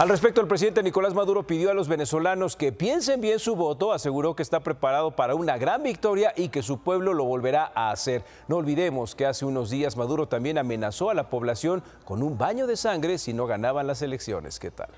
Al respecto, el presidente Nicolás Maduro pidió a los venezolanos que piensen bien su voto, aseguró que está preparado para una gran victoria y que su pueblo lo volverá a hacer. No olvidemos que hace unos días Maduro también amenazó a la población con un baño de sangre si no ganaban las elecciones. ¿Qué tal?